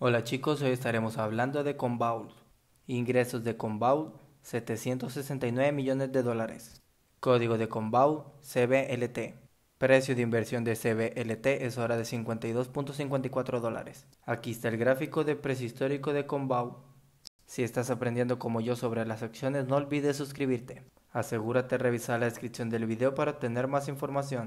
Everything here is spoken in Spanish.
Hola chicos, hoy estaremos hablando de Conbaul. Ingresos de Conbaul, 769 millones de dólares. Código de Conbaul, CBLT. Precio de inversión de CBLT es ahora de 52.54 dólares. Aquí está el gráfico de precio histórico de Conbaul. Si estás aprendiendo como yo sobre las acciones, no olvides suscribirte. Asegúrate de revisar la descripción del video para obtener más información.